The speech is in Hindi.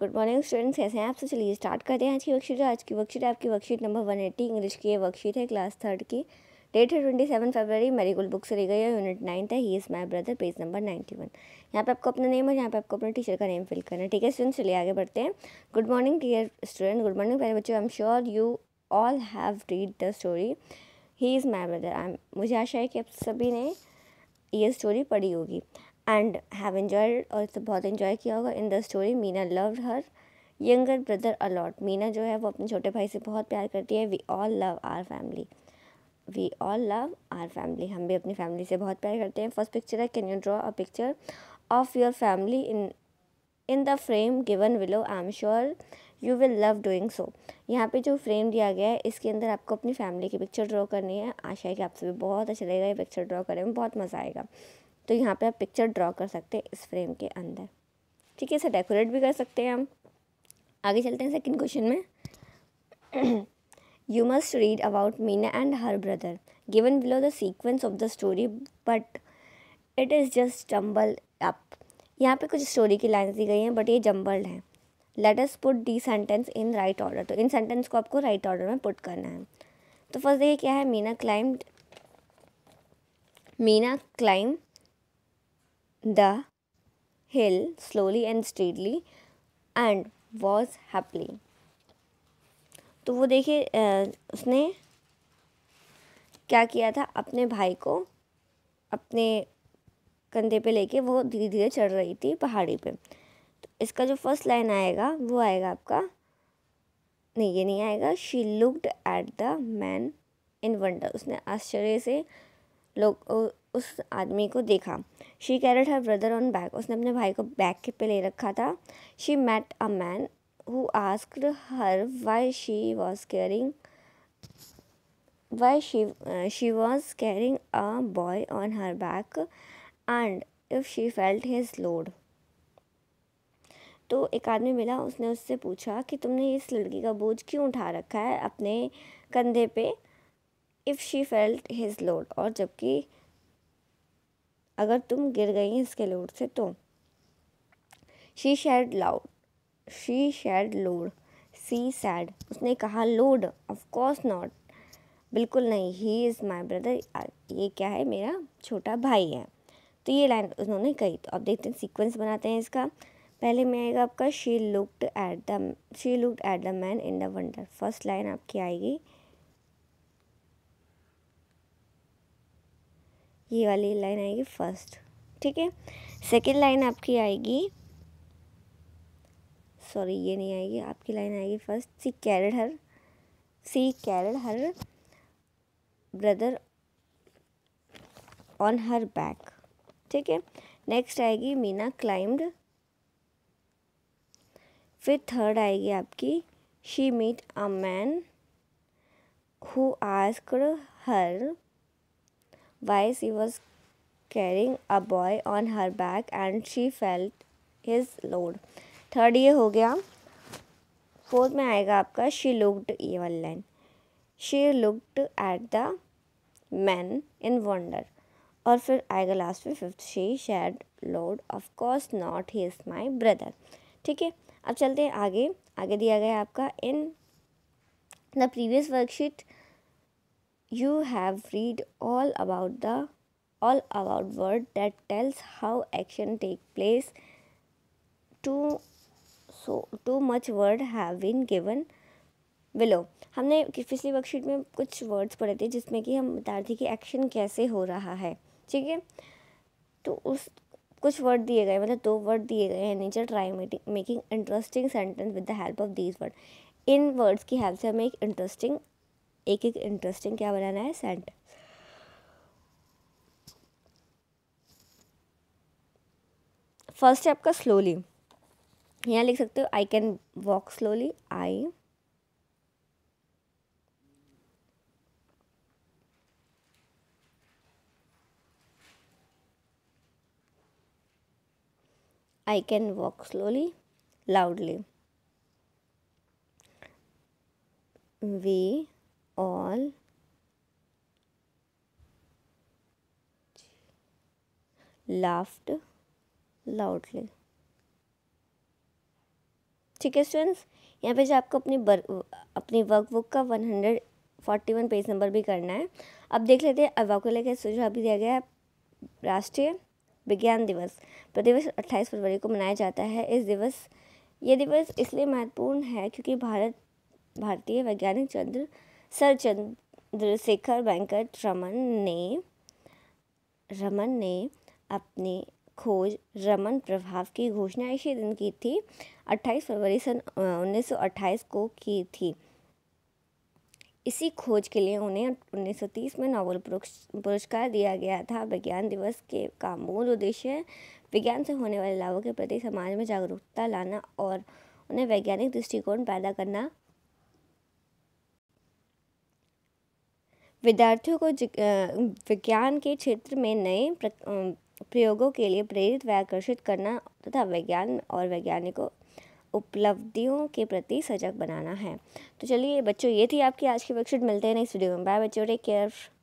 गुड मॉर्निंग स्टूडेंट्स कैसे हैं आप तो चलिए स्टार्ट करते हैं आज की वर्कशीट आज की वर्कशीट आपकी worksheet number one eighty English की ये वर्कशीट है क्लास थर्ड की डेट है ट्वेंटी सेवन फरवरी मेरी गुल बुक से ले गई है यूनिट नाइन्थ है he is my brother page number ninety one यहाँ पे आपको अपना नेम और यहाँ पे आपको अपने टीचर का नेम फिल करना है ठीक है स्टूडेंट चलिए आगे बढ़ते हैं good morning dear student good morning पहले बच्चों I am sure you all have read the story he is my brother I मुझे आशा है कि आप सभी ने ये स्टोरी पढ़ी होगी एंड हैव इन्जॉयड और इससे बहुत इन्जॉय किया होगा in the story Meena love her younger brother a lot Meena जो है वो अपने छोटे भाई से बहुत प्यार करती है we all love our family we all love our family हम भी अपनी फैमिली से बहुत प्यार करते हैं फर्स्ट पिक्चर है can you draw a picture of your family in in the frame given below I am sure you will love doing so यहाँ पे जो फ्रेम दिया गया है इसके अंदर आपको अपनी फैमिली की पिक्चर ड्रॉ करनी है आशा है कि आप सभी बहुत अच्छा लगेगा ये पिक्चर ड्रॉ करने में बहुत मज़ा आएगा तो यहाँ पे आप पिक्चर ड्रॉ कर सकते हैं इस फ्रेम के अंदर ठीक है इसे डेकोरेट भी कर सकते हैं हम आगे चलते हैं सेकंड क्वेश्चन में you must read about Meena and her brother given below the sequence of the story but it is just jumble up यहाँ पे कुछ स्टोरी की लाइन्स दी गई हैं बट ये जम्बल्ड हैं let us put the sentence in right order तो इन सेंटेंस को आपको राइट right ऑर्डर में पुट करना है तो फर्स्ट देखिए क्या है Meena climbed Meena climb the hill slowly and steadily and was happily तो वो देखिए उसने क्या किया था अपने भाई को अपने कंधे पे लेके वो धीरे धीरे चढ़ रही थी पहाड़ी पे तो इसका जो फर्स्ट लाइन आएगा वो आएगा आपका नहीं ये नहीं आएगा she looked at the man in wonder उसने आश्चर्य से लोग उस आदमी को देखा she carried her brother on back उसने अपने भाई को बैक पे ले रखा था she met a man who asked her why she was caring why she she she was a boy on her back and if she felt his load तो एक आदमी मिला उसने उससे पूछा कि तुमने इस लड़की का बोझ क्यों उठा रखा है अपने कंधे पे if she felt his load और जबकि अगर तुम गिर गई इसके लोड से तो she shed loud she shed load she said उसने कहा लोड ऑफकोर्स नॉट बिल्कुल नहीं ही इज़ माई ब्रदर ये क्या है मेरा छोटा भाई है तो ये लाइन उन्होंने कही तो अब देखते हैं सीक्वेंस बनाते हैं इसका पहले में आएगा आपका she looked at the she looked at the man in the wonder first line आपकी आएगी ये वाली लाइन आएगी फर्स्ट ठीक है सेकेंड लाइन आपकी आएगी सॉरी ये नहीं आएगी आपकी लाइन आएगी first she carried her she carried her brother on her back ठीक है नेक्स्ट आएगी मीना क्लाइम्ड फिर थर्ड आएगी आपकी she meet a man who asked her why she was carrying a boy on her back and she felt his load. Third ये हो गया फोर्थ में आएगा आपका शी looked even वाला line she at at the man in wonder और फिर आएगा लास्ट में fifth she shed load of course not he is my brother ठीक है अब चलते हैं आगे आगे दिया गया आपका in the previous worksheet you have read all about the all about word that tells how action take place too so too much word have been given below हमने पिछली वर्कशीट में कुछ वर्ड्स पढ़े थे जिसमें कि हम बता रहे थे कि एक्शन कैसे हो रहा है ठीक है तो उस कुछ वर्ड दिए गए मतलब दो वर्ड दिए गए हैं nature try making interesting sentence with the help of these word in words की हेल्प से हमें एक इंटरेस्टिंग एक एक इंटरेस्टिंग क्या बनाना है सेंट फर्स्ट है आपका स्लोली यहाँ लिख सकते हो I can walk slowly I I can walk slowly, loudly. We all laughed loudly ठीक है स्टूडेंट्स यहाँ पे जो आपको अपनी बर, अपनी वर्कबुक का one hundred forty one page number भी करना है अब देख लेते हैं अगवा को लेकर सुझाव भी दिया गया है राष्ट्रीय विज्ञान दिवस प्रतिवर्ष अट्ठाईस फरवरी को मनाया जाता है इस दिवस ये दिवस इसलिए महत्वपूर्ण है क्योंकि भारत भारतीय वैज्ञानिक चंद्र सर चंद्रशेखर वेंकट रमन ने रमन ने अपनी खोज रमन प्रभाव की घोषणा इसी दिन की थी 28 फरवरी सन 1928 को की थी इसी खोज के लिए उन्हें 1930 में नोबेल पुरस्कार दिया गया था विज्ञान दिवस के का मूल उद्देश्य विज्ञान से होने वाले लाभों के प्रति समाज में जागरूकता लाना और उन्हें वैज्ञानिक दृष्टिकोण पैदा करना विद्यार्थियों को विज्ञान के क्षेत्र में नए प्रयोगों के लिए प्रेरित व आकर्षित करना तथा विज्ञान और वैज्ञानिकों उपलब्धियों के प्रति सजग बनाना है तो चलिए बच्चों ये थी आपकी आज की वर्कशीट मिलते हैं नेक्स्ट वीडियो में बाय बच्चों टेक केयर